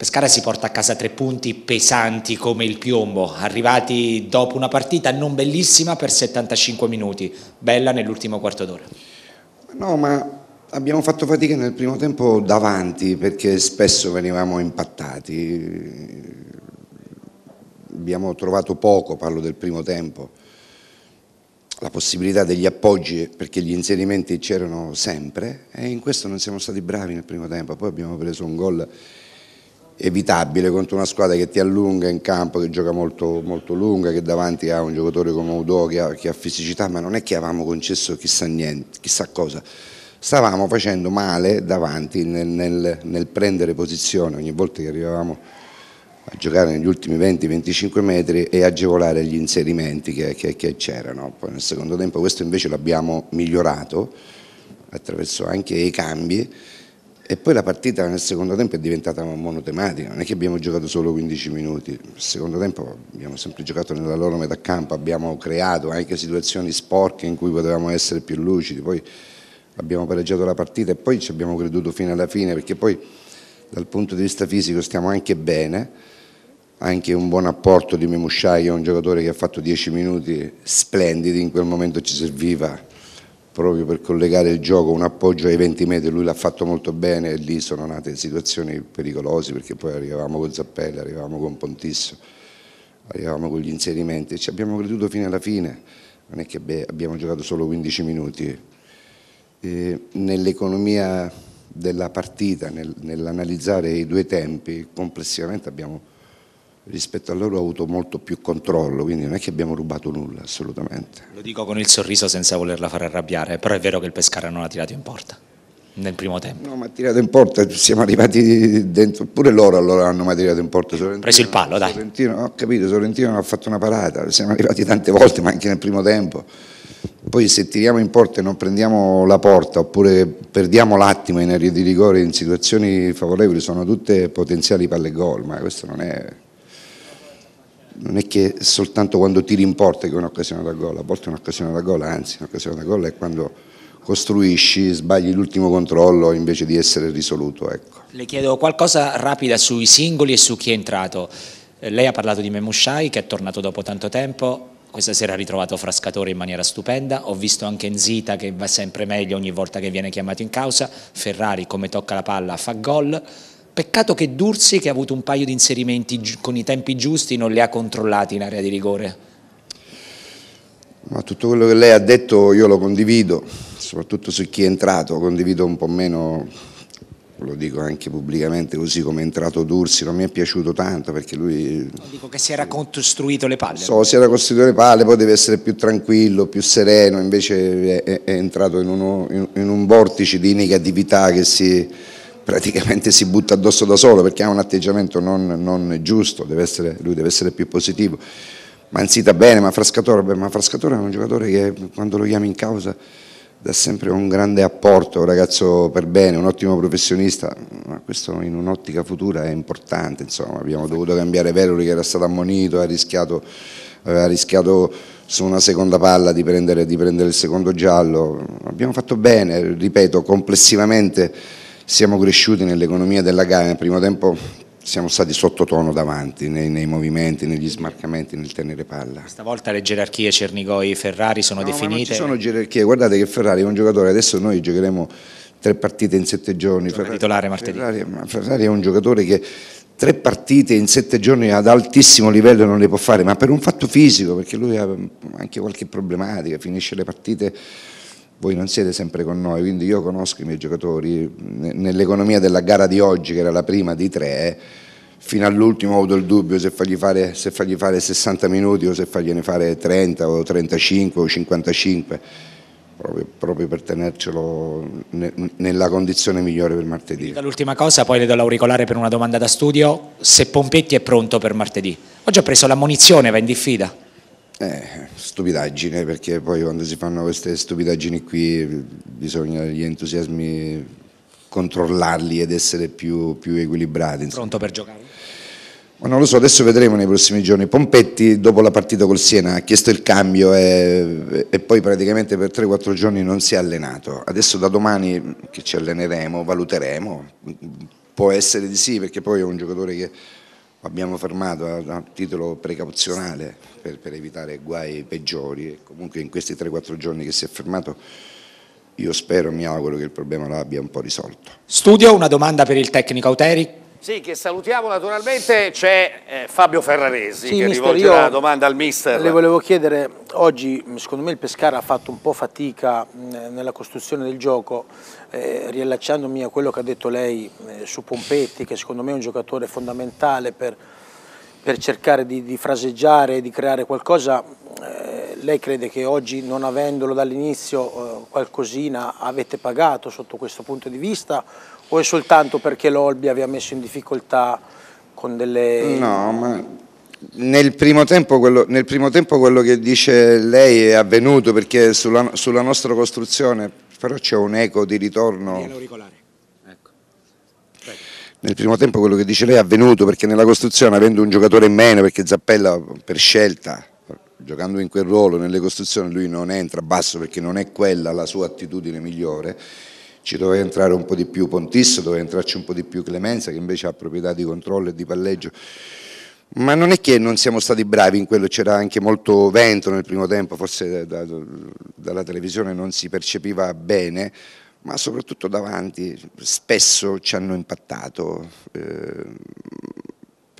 Pescara si porta a casa tre punti pesanti come il piombo, arrivati dopo una partita non bellissima per 75 minuti, bella nell'ultimo quarto d'ora. No, ma abbiamo fatto fatica nel primo tempo davanti perché spesso venivamo impattati, abbiamo trovato poco, parlo del primo tempo, la possibilità degli appoggi perché gli inserimenti c'erano sempre e in questo non siamo stati bravi nel primo tempo, poi abbiamo preso un gol evitabile contro una squadra che ti allunga in campo, che gioca molto, molto lunga, che davanti ha un giocatore come Udo che ha, che ha fisicità, ma non è che avevamo concesso chissà, niente, chissà cosa. Stavamo facendo male davanti nel, nel, nel prendere posizione ogni volta che arrivavamo a giocare negli ultimi 20-25 metri e agevolare gli inserimenti che, c'erano. Poi nel secondo tempo questo invece l'abbiamo migliorato attraverso anche i cambi e poi la partita nel secondo tempo è diventata monotematica, non è che abbiamo giocato solo 15 minuti, nel secondo tempo abbiamo sempre giocato nella loro metà campo, abbiamo creato anche situazioni sporche in cui potevamo essere più lucidi, poi abbiamo pareggiato la partita e poi ci abbiamo creduto fino alla fine, perché poi dal punto di vista fisico stiamo anche bene, anche un buon apporto di Memusciai, che è un giocatore che ha fatto 10 minuti splendidi, in quel momento ci serviva proprio per collegare il gioco, un appoggio ai 20 metri, lui l'ha fatto molto bene e lì sono nate situazioni pericolose perché poi arrivavamo con Zappella, arrivavamo con Pontisso, arrivavamo con gli inserimenti e ci abbiamo creduto fino alla fine, non è che abbiamo giocato solo 15 minuti. Nell'economia della partita, nell'analizzare i due tempi, complessivamente abbiamo rispetto a loro ho avuto molto più controllo, quindi non è che abbiamo rubato nulla assolutamente. Lo dico con il sorriso senza volerla far arrabbiare, però è vero che il Pescara non ha tirato in porta nel primo tempo. No, ma ha tirato in porta, siamo arrivati dentro, pure loro allora hanno mai tirato in porta. Sorrentino, Preso il pallo, dai. Sorrentino, ho capito, Sorrentino ha fatto una parata, siamo arrivati tante volte, ma anche nel primo tempo. Poi se tiriamo in porta e non prendiamo la porta oppure perdiamo l'attimo in area di rigore in situazioni favorevoli sono tutte potenziali palle gol, ma questo non è non è che soltanto quando tiri in porta che è un'occasione da gol, a volte è un'occasione da gol, anzi un'occasione da gol è quando costruisci, sbagli l'ultimo controllo invece di essere risoluto. Ecco. Le chiedo qualcosa rapida sui singoli e su chi è entrato. Eh, lei ha parlato di Memushai che è tornato dopo tanto tempo, questa sera ha ritrovato Frascatore in maniera stupenda, ho visto anche Nzita che va sempre meglio ogni volta che viene chiamato in causa, Ferrari come tocca la palla fa gol, Peccato che Dursi, che ha avuto un paio di inserimenti con i tempi giusti, non li ha controllati in area di rigore. Ma tutto quello che lei ha detto io lo condivido, soprattutto su chi è entrato, condivido un po' meno, lo dico anche pubblicamente, così come è entrato Dursi, non mi è piaciuto tanto perché lui... No, dico che si era costruito le palle. So, si era costruito le palle, poi deve essere più tranquillo, più sereno, invece è, è, entrato in, uno, in, in un vortice di negatività che si praticamente si butta addosso da solo perché ha un atteggiamento non, non giusto, deve essere, lui deve essere più positivo. Manzita bene, ma Frascatore, ma Frascatore è un giocatore che quando lo chiami in causa dà sempre un grande apporto, un ragazzo per bene, un ottimo professionista, ma questo in un'ottica futura è importante, insomma abbiamo dovuto cambiare Veroli che era stato ammonito, ha rischiato, aveva rischiato su una seconda palla di prendere, di prendere il secondo giallo, abbiamo fatto bene, ripeto, complessivamente siamo cresciuti nell'economia della gara, nel primo tempo siamo stati sottotono davanti nei, nei, movimenti, negli smarcamenti, nel tenere palla. Stavolta le gerarchie Cernigoi-Ferrari sono no, definite? sono gerarchie, guardate che Ferrari è un giocatore, adesso noi giocheremo tre partite in sette giorni. Ferrari, titolare martedì. Ferrari, Ferrari è un giocatore che tre partite in sette giorni ad altissimo livello non le può fare, ma per un fatto fisico, perché lui ha anche qualche problematica, finisce le partite voi non siete sempre con noi, quindi io conosco i miei giocatori, nell'economia della gara di oggi, che era la prima di tre, fino all'ultimo ho avuto il dubbio se fargli, fare, se fargli fare 60 minuti o se fargliene fare 30 o 35 o 55, proprio, proprio per tenercelo ne, nella condizione migliore per martedì. L'ultima cosa, poi le do l'auricolare per una domanda da studio, se Pompetti è pronto per martedì. Oggi ha preso l'ammunizione, va in diffida. Eh, stupidaggine, perché poi quando si fanno queste stupidaggini qui bisogna gli entusiasmi controllarli ed essere più, più equilibrati. Insomma. Pronto per giocare? Ma non lo so, adesso vedremo nei prossimi giorni. Pompetti dopo la partita col Siena ha chiesto il cambio e, e poi praticamente per 3-4 giorni non si è allenato. Adesso da domani che ci alleneremo, valuteremo, può essere di sì perché poi è un giocatore che abbiamo fermato a, titolo precauzionale per, per evitare guai peggiori e comunque in questi 3-4 giorni che si è fermato io spero, mi auguro che il problema l'abbia un po' risolto. Studio, una domanda per il tecnico Auteric. Sì, che salutiamo naturalmente, c'è eh, Fabio Ferraresi sì, che mister, rivolge la domanda al mister. Le volevo chiedere, oggi secondo me il Pescara ha fatto un po' fatica mh, nella costruzione del gioco, eh, riallacciandomi a quello che ha detto lei eh, su Pompetti, che secondo me è un giocatore fondamentale per, per cercare di, di fraseggiare, di creare qualcosa eh, lei crede che oggi, non avendolo dall'inizio, eh, qualcosina avete pagato sotto questo punto di vista o è soltanto perché l'Olbia vi ha messo in difficoltà con delle... No, ma nel primo, quello, nel primo tempo quello, che dice lei è avvenuto perché sulla, sulla nostra costruzione però c'è un eco di ritorno... Ecco. Nel primo tempo quello che dice lei è avvenuto perché nella costruzione avendo un giocatore in meno, perché Zappella per scelta giocando in quel ruolo nelle costruzioni lui non entra basso perché non è quella la sua attitudine migliore, ci doveva entrare un po' di più Pontisso, doveva entrarci un po' di più Clemenza che invece ha proprietà di controllo e di palleggio. Ma non è che non siamo stati bravi in quello, c'era anche molto vento nel primo tempo, forse da, da, dalla televisione non si percepiva bene, ma soprattutto davanti spesso ci hanno impattato. Eh,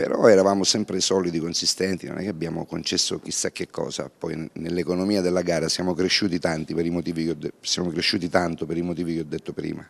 però eravamo sempre solidi, consistenti, non è che abbiamo concesso chissà che cosa, poi nell'economia della gara siamo cresciuti, tanti per i che ho siamo cresciuti tanto per i motivi che ho detto prima.